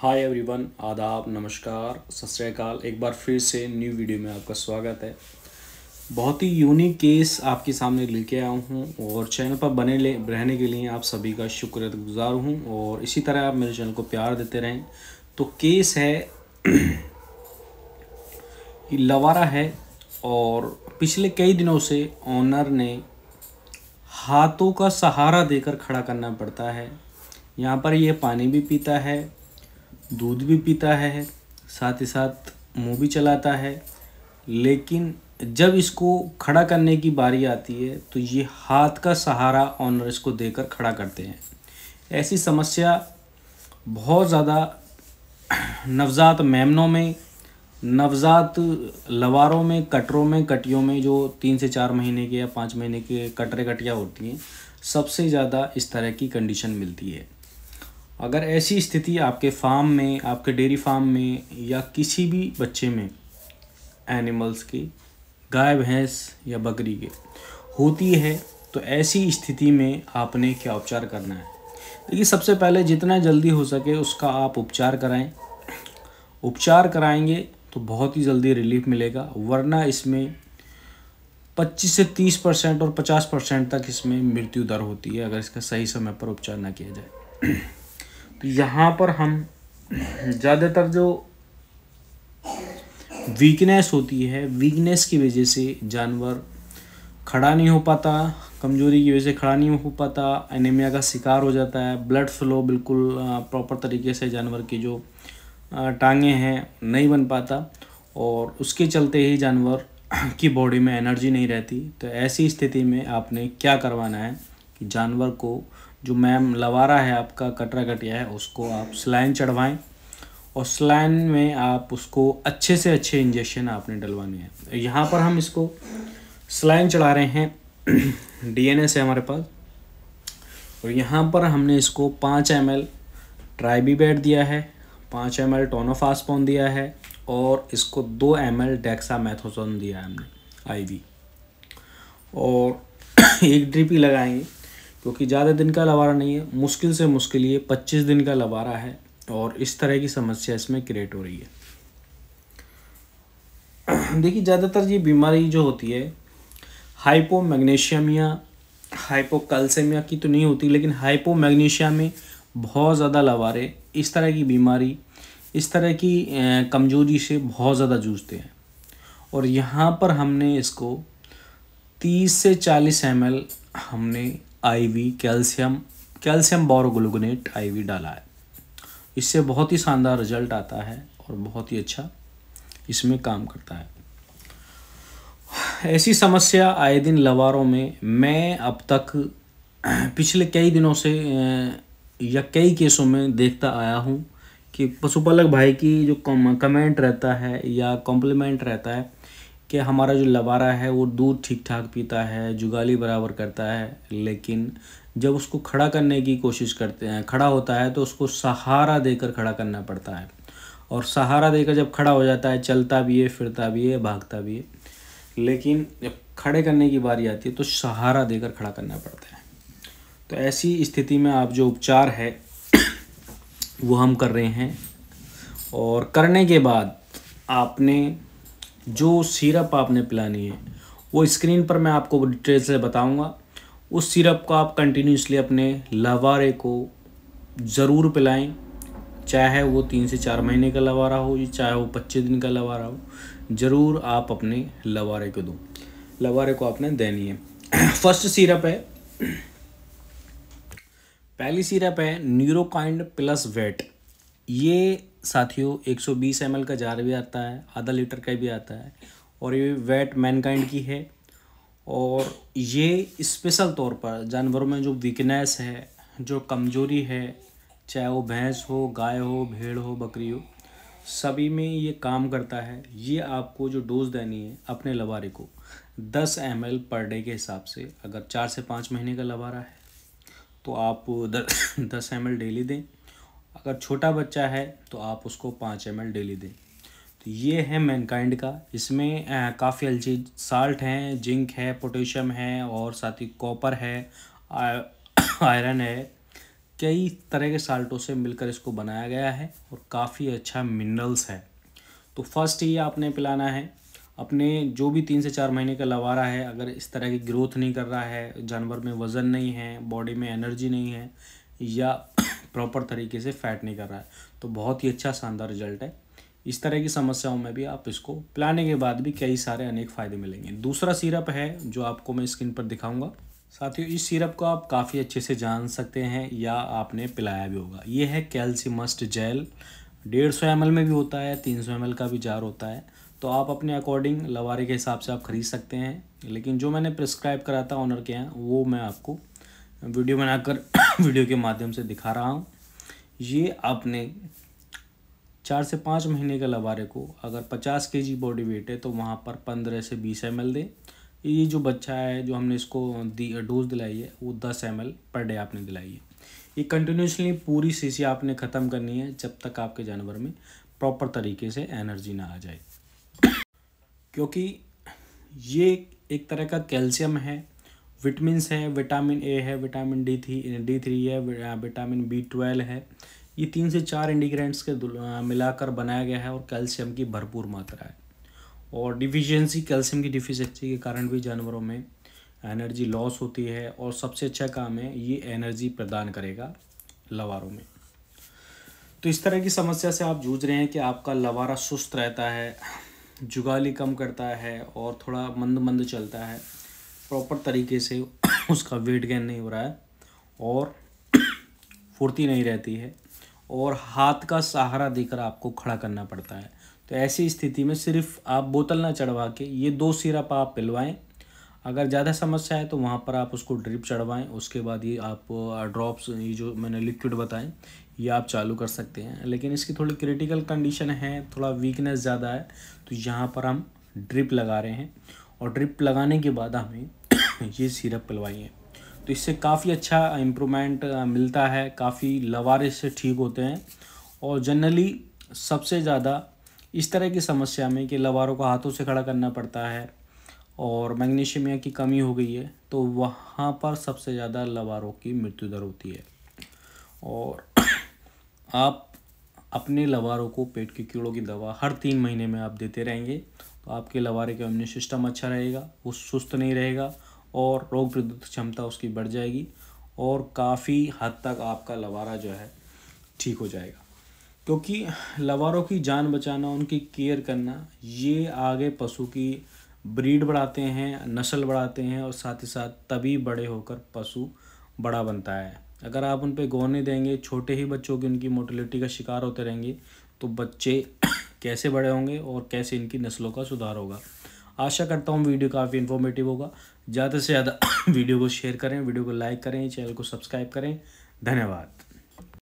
hi everyone आदाब नमस्कार सत एक बार फिर से न्यू वीडियो में आपका स्वागत है बहुत ही यूनिक केस आपके सामने लेके आया हूँ और चैनल पर बने ले रहने के लिए आप सभी का शुक्र गुजार हूँ और इसी तरह आप मेरे चैनल को प्यार देते रहें तो केस है लवारा है और पिछले कई दिनों से ऑनर ने हाथों का सहारा देकर खड़ा करना पड़ता है यहाँ पर यह पानी भी पीता है दूध भी पीता है साथ ही साथ मुंह भी चलाता है लेकिन जब इसको खड़ा करने की बारी आती है तो ये हाथ का सहारा ऑनर इसको देकर खड़ा करते हैं ऐसी समस्या बहुत ज़्यादा नवजात मेमनों में नवजात लवारों में कटरों में कटियों में जो तीन से चार महीने के या पाँच महीने के कटरे कटिया होती हैं सबसे ज़्यादा इस तरह की कंडीशन मिलती है अगर ऐसी स्थिति आपके फार्म में आपके डेयरी फार्म में या किसी भी बच्चे में एनिमल्स की गाय भैंस या बकरी के होती है तो ऐसी स्थिति में आपने क्या उपचार करना है देखिए सबसे पहले जितना जल्दी हो सके उसका आप उपचार कराएं उपचार कराएंगे तो बहुत ही जल्दी रिलीफ मिलेगा वरना इसमें 25 से 30 परसेंट और 50 परसेंट तक इसमें मृत्यु दर होती है अगर इसका सही समय पर उपचार ना किया जाए तो यहाँ पर हम ज़्यादातर जो वीकनेस होती है वीकनेस की वजह से जानवर खड़ा नहीं हो पाता कमजोरी की वजह से खड़ा नहीं हो पाता एनीमिया का शिकार हो जाता है ब्लड फ्लो बिल्कुल प्रॉपर तरीके से जानवर की जो टांगे हैं नहीं बन पाता और उसके चलते ही जानवर की बॉडी में एनर्जी नहीं रहती तो ऐसी स्थिति में आपने क्या करवाना है कि जानवर को जो मैम लवारा है आपका कटरा कटिया है उसको आप स्लाइन चढ़वाएं और स्लाइन में आप उसको अच्छे से अच्छे इंजेक्शन आपने डलवानी है यहाँ पर हम इसको स्लाइन चढ़ा रहे हैं डीएनएस है हमारे पास और यहाँ पर हमने इसको पाँच एम एल बैट दिया है पाँच एम एल टोनोफासपोन दिया है और इसको दो एम एल मैथोसोन दिया है हमने आईवी और एक ड्रिप ही लगाएंगे क्योंकि ज़्यादा दिन का लवारा नहीं है मुश्किल से मुश्किल ये पच्चीस दिन का लवारा है और इस तरह की समस्या इसमें क्रिएट हो रही है देखिए ज़्यादातर ये बीमारी जो होती है हाइपो हाइपो हाइपोकल्सेमिया की तो नहीं होती लेकिन हाइपो मैग्नीशिया में बहुत ज़्यादा लवारे इस तरह की बीमारी इस तरह की कमजोरी से बहुत ज़्यादा जूझते हैं और यहाँ पर हमने इसको तीस से चालीस एम हमने IV calcium calcium borogluconate IV डाला है इससे बहुत ही शानदार रिजल्ट आता है और बहुत ही अच्छा इसमें काम करता है ऐसी समस्या आए दिन लवारों में मैं अब तक पिछले कई दिनों से या कई केसों में देखता आया हूँ कि पशुपालक भाई की जो कमेंट रहता है या कॉम्प्लीमेंट रहता है कि हमारा जो लवारा है वो दूध ठीक ठाक पीता है जुगाली बराबर करता है लेकिन जब उसको खड़ा करने की कोशिश करते हैं खड़ा होता है तो उसको सहारा देकर खड़ा करना पड़ता है और सहारा देकर जब खड़ा हो जाता है चलता भी है फिरता भी है भागता भी है लेकिन जब खड़े करने की बारी आती है तो सहारा देकर खड़ा करना पड़ता है तो ऐसी स्थिति में आप जो उपचार है वो हम कर रहे हैं और करने के बाद आपने जो सिरप आपने पिलानी है वो स्क्रीन पर मैं आपको डिटेल से बताऊंगा उस सिरप को आप कंटिन्यूसली अपने लवारे को ज़रूर पिलाएं चाहे वो तीन से चार महीने का लवारा हो या चाहे वो पच्चीस दिन का लवारा हो ज़रूर आप अपने लवारे को दो लवारे को आपने देनी है फर्स्ट सिरप है पहली सिरप है न्यूरोकाइंड प्लस वेट ये साथियों 120 ml का जार भी आता है आधा लीटर का भी आता है और ये वेट मैनकाइंड की है और ये स्पेशल तौर पर जानवरों में जो वीकनेस है जो कमज़ोरी है चाहे वो भैंस हो गाय हो भेड़ हो बकरी हो सभी में ये काम करता है ये आपको जो डोज देनी है अपने लवारे को 10 एम पर डे के हिसाब से अगर चार से पाँच महीने का लवारा है तो आप दस एम डेली दें अगर छोटा बच्चा है तो आप उसको पाँच एम डेली दें तो ये है मैनकाइंड का इसमें काफ़ी अलची साल्ट हैं जिंक है पोटेशियम है और साथ ही कॉपर है आयरन है कई तरह के साल्टों से मिलकर इसको बनाया गया है और काफ़ी अच्छा मिनरल्स है तो फर्स्ट ये आपने पिलाना है अपने जो भी तीन से चार महीने का लवारा है अगर इस तरह की ग्रोथ नहीं कर रहा है जानवर में वज़न नहीं है बॉडी में एनर्जी नहीं है या प्रॉपर तरीके से फैट नहीं कर रहा है तो बहुत ही अच्छा शानदार रिजल्ट है इस तरह की समस्याओं में भी आप इसको पिलाने के बाद भी कई सारे अनेक फ़ायदे मिलेंगे दूसरा सिरप है जो आपको मैं स्किन पर दिखाऊंगा साथियों इस सिरप को आप काफ़ी अच्छे से जान सकते हैं या आपने पिलाया भी होगा ये है कैल्सीमस्ट जेल डेढ़ सौ एम में भी होता है तीन सौ एम का भी जार होता है तो आप अपने अकॉर्डिंग लवारे के हिसाब से आप खरीद सकते हैं लेकिन जो मैंने प्रिस्क्राइब करा था ऑनर के यहाँ वो मैं आपको वीडियो बनाकर वीडियो के माध्यम से दिखा रहा हूँ ये आपने चार से पाँच महीने के लवारे को अगर पचास के जी बॉडी वेट है तो वहाँ पर पंद्रह से बीस एम एल दें ये जो बच्चा है जो हमने इसको दी डोज दिलाई है वो दस एम एल पर डे आपने दिलाई है ये कंटिन्यूसली पूरी शीशी आपने ख़त्म करनी है जब तक आपके जानवर में प्रॉपर तरीके से एनर्जी ना आ जाए क्योंकि ये एक तरह का कैल्शियम है विटामिनस है विटामिन ए है विटामिन डी थी डी थ्री है विटामिन बी ट्वेल्व है ये तीन से चार इंडिग्रेंट्स के मिलाकर बनाया गया है और कैल्शियम की भरपूर मात्रा है और डिफिशियंसी कैल्शियम की डिफिशेंसी के कारण भी जानवरों में एनर्जी लॉस होती है और सबसे अच्छा काम है ये एनर्जी प्रदान करेगा लवारों में तो इस तरह की समस्या से आप जूझ रहे हैं कि आपका लवारा सुस्त रहता है जुगाली कम करता है और थोड़ा मंद मंद चलता है प्रॉपर तरीके से उसका वेट गेन नहीं हो रहा है और फुर्ती नहीं रहती है और हाथ का सहारा देकर आपको खड़ा करना पड़ता है तो ऐसी स्थिति में सिर्फ आप बोतल ना चढ़वा के ये दो सिरप आप पिलवाएं अगर ज़्यादा समस्या है तो वहाँ पर आप उसको ड्रिप चढ़वाएं उसके बाद ये आप ड्रॉप्स ये जो मैंने लिक्विड बताएं ये आप चालू कर सकते हैं लेकिन इसकी थोड़ी क्रिटिकल कंडीशन है थोड़ा वीकनेस ज़्यादा है तो यहाँ पर हम ड्रिप लगा रहे हैं और ड्रिप लगाने के बाद हमें ये सिरप पिलवाई है तो इससे काफ़ी अच्छा इम्प्रूवमेंट मिलता है काफ़ी लवार से ठीक होते हैं और जनरली सबसे ज़्यादा इस तरह की समस्या में कि लवारों को हाथों से खड़ा करना पड़ता है और मैग्नीशियमिया की कमी हो गई है तो वहाँ पर सबसे ज़्यादा लवारों की मृत्यु दर होती है और आप अपने लवारों को पेट के कीड़ों की दवा हर तीन महीने में आप देते रहेंगे तो आपके लवारे का इम्यून सिस्टम अच्छा रहेगा वो सुस्त नहीं रहेगा और रोग प्रतिरोधक क्षमता उसकी बढ़ जाएगी और काफ़ी हद तक आपका लवारा जो है ठीक हो जाएगा क्योंकि लवारों की जान बचाना उनकी केयर करना ये आगे पशु की ब्रीड बढ़ाते हैं नस्ल बढ़ाते हैं और साथ ही साथ तभी बड़े होकर पशु बड़ा बनता है अगर आप उन पर गौर नहीं देंगे छोटे ही बच्चों की उनकी मोटिलिटी का शिकार होते रहेंगे तो बच्चे कैसे बड़े होंगे और कैसे इनकी नस्लों का सुधार होगा आशा करता हूँ वीडियो काफ़ी इन्फॉर्मेटिव होगा ज़्यादा से ज़्यादा वीडियो को शेयर करें वीडियो को लाइक करें चैनल को सब्सक्राइब करें धन्यवाद